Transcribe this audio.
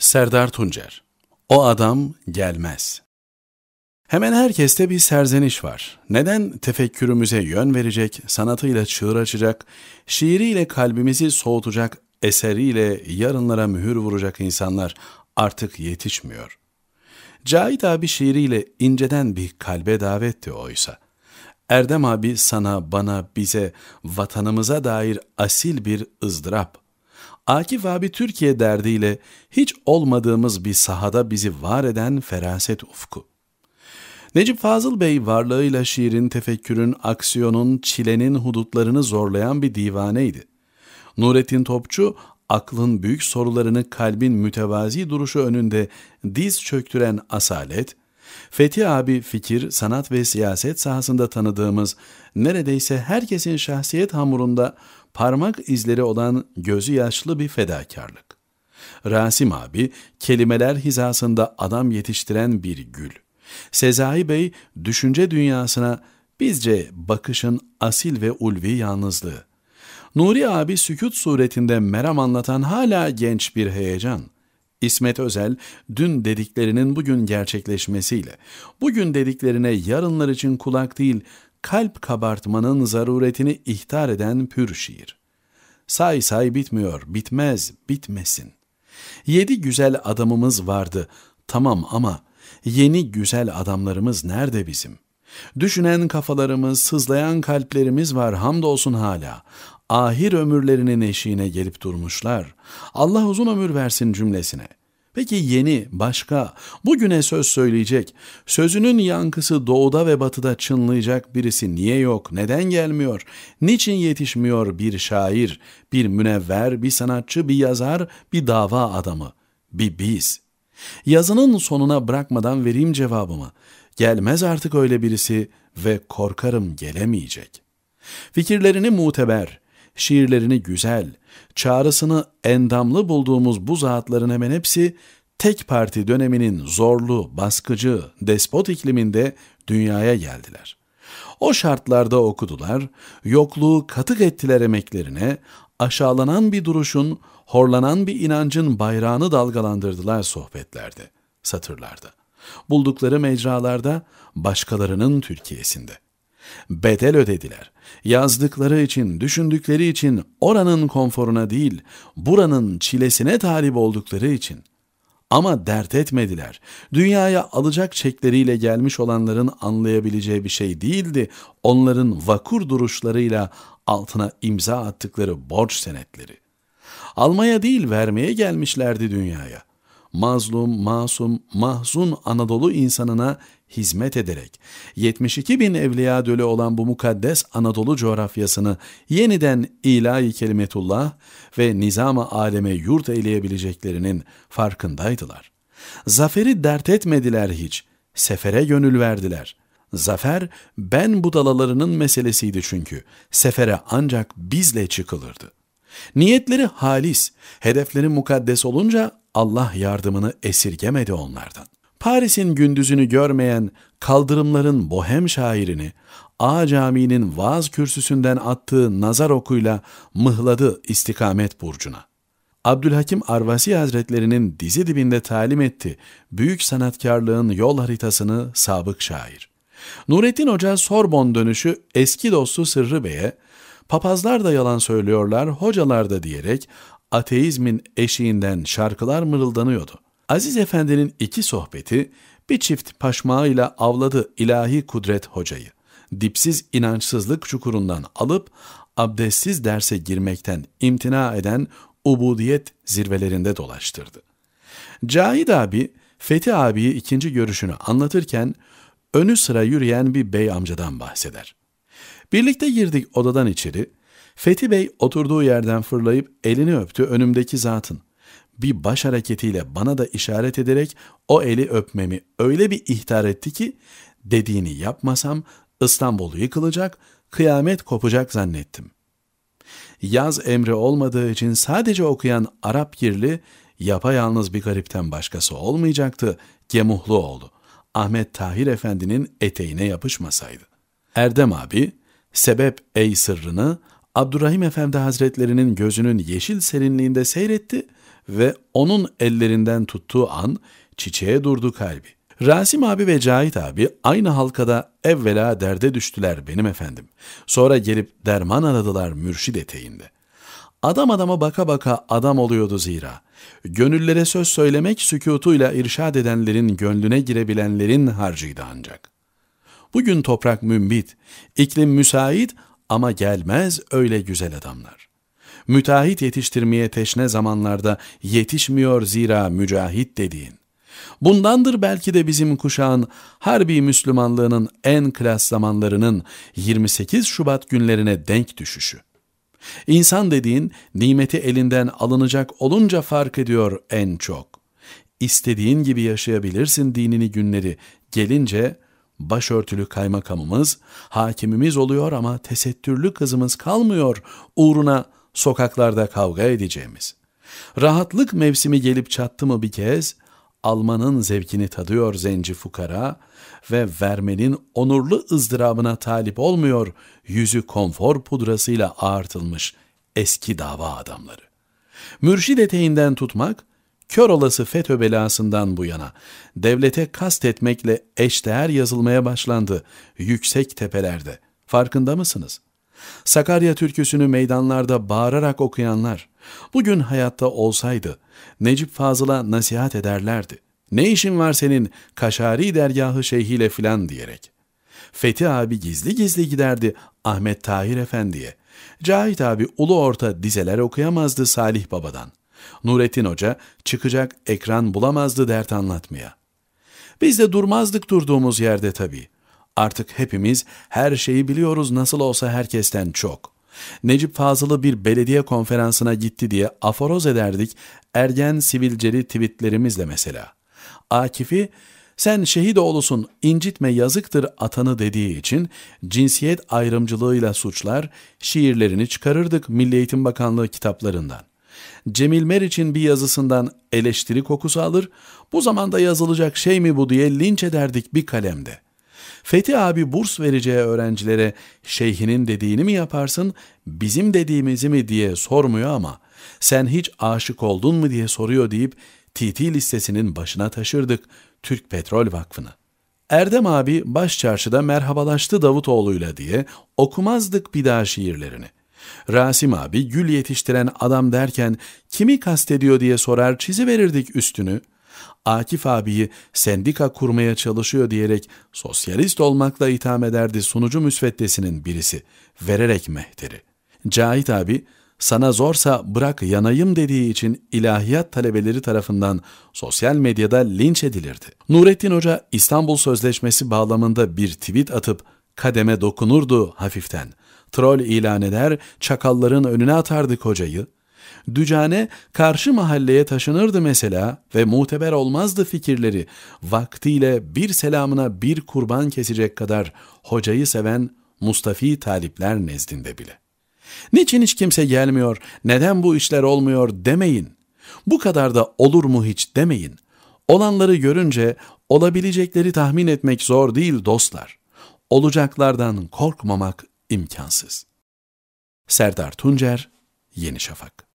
Serdar Tuncer O adam gelmez. Hemen herkeste bir serzeniş var. Neden tefekkürümüze yön verecek, sanatıyla çığır açacak, şiiriyle kalbimizi soğutacak, eseriyle yarınlara mühür vuracak insanlar artık yetişmiyor. Cahit abi şiiriyle inceden bir kalbe davetti oysa. Erdem abi sana, bana, bize, vatanımıza dair asil bir ızdırap, Akif abi Türkiye derdiyle hiç olmadığımız bir sahada bizi var eden feraset ufku. Necip Fazıl Bey varlığıyla şiirin, tefekkürün, aksiyonun, çilenin hudutlarını zorlayan bir divaneydi. Nurettin Topçu aklın büyük sorularını kalbin mütevazi duruşu önünde diz çöktüren asalet, Fethi abi fikir, sanat ve siyaset sahasında tanıdığımız neredeyse herkesin şahsiyet hamurunda parmak izleri olan gözü yaşlı bir fedakarlık. Rasim abi kelimeler hizasında adam yetiştiren bir gül. Sezai Bey düşünce dünyasına bizce bakışın asil ve ulvi yalnızlığı. Nuri abi sükut suretinde meram anlatan hala genç bir heyecan.'' İsmet Özel, dün dediklerinin bugün gerçekleşmesiyle, bugün dediklerine yarınlar için kulak değil, kalp kabartmanın zaruretini ihtar eden pür şiir. Say say bitmiyor, bitmez, bitmesin. Yedi güzel adamımız vardı, tamam ama yeni güzel adamlarımız nerede bizim? Düşünen kafalarımız, sızlayan kalplerimiz var hamdolsun hala ahir ömürlerinin eşiğine gelip durmuşlar. Allah uzun ömür versin cümlesine. Peki yeni, başka, bugüne söz söyleyecek, sözünün yankısı doğuda ve batıda çınlayacak birisi niye yok, neden gelmiyor, niçin yetişmiyor bir şair, bir münevver, bir sanatçı, bir yazar, bir dava adamı, bir biz. Yazının sonuna bırakmadan vereyim cevabımı. Gelmez artık öyle birisi ve korkarım gelemeyecek. Fikirlerini muteber, şiirlerini güzel, çağrısını endamlı bulduğumuz bu zatların hemen hepsi tek parti döneminin zorlu, baskıcı, despot ikliminde dünyaya geldiler. O şartlarda okudular, yokluğu katık ettiler emeklerine, aşağılanan bir duruşun, horlanan bir inancın bayrağını dalgalandırdılar sohbetlerde, satırlarda. Buldukları mecralarda, başkalarının Türkiye'sinde.'' Betel ödediler. Yazdıkları için, düşündükleri için, oranın konforuna değil, buranın çilesine talip oldukları için. Ama dert etmediler. Dünyaya alacak çekleriyle gelmiş olanların anlayabileceği bir şey değildi. Onların vakur duruşlarıyla altına imza attıkları borç senetleri. Almaya değil vermeye gelmişlerdi dünyaya mazlum, masum, mahzun Anadolu insanına hizmet ederek 72 bin evliya dölü olan bu mukaddes Anadolu coğrafyasını yeniden ilahi kelimetullah ve nizama aleme yurt eyleyebileceklerinin farkındaydılar. Zaferi dert etmediler hiç, sefere gönül verdiler. Zafer ben budalalarının meselesiydi çünkü. Sefere ancak bizle çıkılırdı. Niyetleri halis, hedefleri mukaddes olunca Allah yardımını esirgemedi onlardan. Paris'in gündüzünü görmeyen kaldırımların bohem şairini A Camii'nin vaaz kürsüsünden attığı nazar okuyla mıhladı istikamet burcuna. Abdülhakim Arvasi Hazretlerinin dizi dibinde talim etti büyük sanatkarlığın yol haritasını sabık şair. Nurettin Hoca Sorbon dönüşü eski dostu Sırrı Bey'e papazlar da yalan söylüyorlar, hocalar da diyerek ateizmin eşiğinden şarkılar mırıldanıyordu. Aziz Efendi'nin iki sohbeti bir çift paşmağıyla avladı ilahi kudret hocayı. Dipsiz inançsızlık çukurundan alıp abdestsiz derse girmekten imtina eden ubudiyet zirvelerinde dolaştırdı. Cahid abi, Fethi abiyi ikinci görüşünü anlatırken önü sıra yürüyen bir bey amcadan bahseder. Birlikte girdik odadan içeri, Fethi Bey oturduğu yerden fırlayıp elini öptü önümdeki zatın. Bir baş hareketiyle bana da işaret ederek o eli öpmemi öyle bir ihtar etti ki dediğini yapmasam İstanbul yıkılacak, kıyamet kopacak zannettim. Yaz emri olmadığı için sadece okuyan Arap Girli yapayalnız bir garipten başkası olmayacaktı gemuhlu oldu Ahmet Tahir Efendi'nin eteğine yapışmasaydı. Erdem abi, sebep ey sırrını, Abdurrahim Efendi Hazretlerinin gözünün yeşil serinliğinde seyretti ve onun ellerinden tuttuğu an çiçeğe durdu kalbi. Rasim abi ve Cahit abi aynı halkada evvela derde düştüler benim efendim. Sonra gelip derman aradılar mürşid eteğinde. Adam adama baka baka adam oluyordu zira. Gönüllere söz söylemek sükutuyla irşad edenlerin gönlüne girebilenlerin harcıydı ancak. Bugün toprak mümbit, iklim müsait ama gelmez öyle güzel adamlar. Müteahhit yetiştirmeye teşne zamanlarda yetişmiyor zira mücahit dediğin. Bundandır belki de bizim kuşağın harbi Müslümanlığının en klas zamanlarının 28 Şubat günlerine denk düşüşü. İnsan dediğin nimeti elinden alınacak olunca fark ediyor en çok. İstediğin gibi yaşayabilirsin dinini günleri gelince Başörtülü kaymakamımız, hakimimiz oluyor ama tesettürlü kızımız kalmıyor uğruna sokaklarda kavga edeceğimiz. Rahatlık mevsimi gelip çattı mı bir kez, almanın zevkini tadıyor zenci fukara ve vermenin onurlu ızdırabına talip olmuyor yüzü konfor pudrasıyla ağartılmış eski dava adamları. Mürşid eteğinden tutmak, kör olası FETÖ belasından bu yana devlete kast etmekle eşdeğer yazılmaya başlandı yüksek tepelerde. Farkında mısınız? Sakarya türküsünü meydanlarda bağırarak okuyanlar bugün hayatta olsaydı Necip Fazıl'a nasihat ederlerdi. Ne işin var senin Kaşari dergahı şeyhiyle filan diyerek. Fethi abi gizli gizli giderdi Ahmet Tahir Efendi'ye. Cahit abi ulu orta dizeler okuyamazdı Salih Baba'dan. Nurettin Hoca çıkacak ekran bulamazdı dert anlatmaya. Biz de durmazdık durduğumuz yerde tabii. Artık hepimiz her şeyi biliyoruz nasıl olsa herkesten çok. Necip Fazıl'ı bir belediye konferansına gitti diye aforoz ederdik ergen sivilceli tweetlerimizle mesela. Akif'i sen şehit oğlusun incitme yazıktır atanı dediği için cinsiyet ayrımcılığıyla suçlar şiirlerini çıkarırdık Milli Eğitim Bakanlığı kitaplarından. Cemil Meriç'in bir yazısından eleştiri kokusu alır, bu zamanda yazılacak şey mi bu diye linç ederdik bir kalemde. Fethi abi burs vereceği öğrencilere şeyhinin dediğini mi yaparsın, bizim dediğimizi mi diye sormuyor ama sen hiç aşık oldun mu diye soruyor deyip TT listesinin başına taşırdık Türk Petrol Vakfı'nı. Erdem abi baş çarşıda merhabalaştı Davutoğlu'yla diye okumazdık bir daha şiirlerini. Rasim abi gül yetiştiren adam derken kimi kastediyor diye sorar çizi verirdik üstünü. Akif abiyi sendika kurmaya çalışıyor diyerek sosyalist olmakla itham ederdi sunucu müsveddesinin birisi vererek mehteri. Cahit abi sana zorsa bırak yanayım dediği için ilahiyat talebeleri tarafından sosyal medyada linç edilirdi. Nurettin Hoca İstanbul Sözleşmesi bağlamında bir tweet atıp kademe dokunurdu hafiften. Troll ilan eder, çakalların önüne atardı kocayı. Dücane karşı mahalleye taşınırdı mesela ve muteber olmazdı fikirleri. Vaktiyle bir selamına bir kurban kesecek kadar hocayı seven Mustafi talipler nezdinde bile. Niçin hiç kimse gelmiyor, neden bu işler olmuyor demeyin. Bu kadar da olur mu hiç demeyin. Olanları görünce olabilecekleri tahmin etmek zor değil dostlar. Olacaklardan korkmamak imkansız. Serdar Tuncer, Yeni Şafak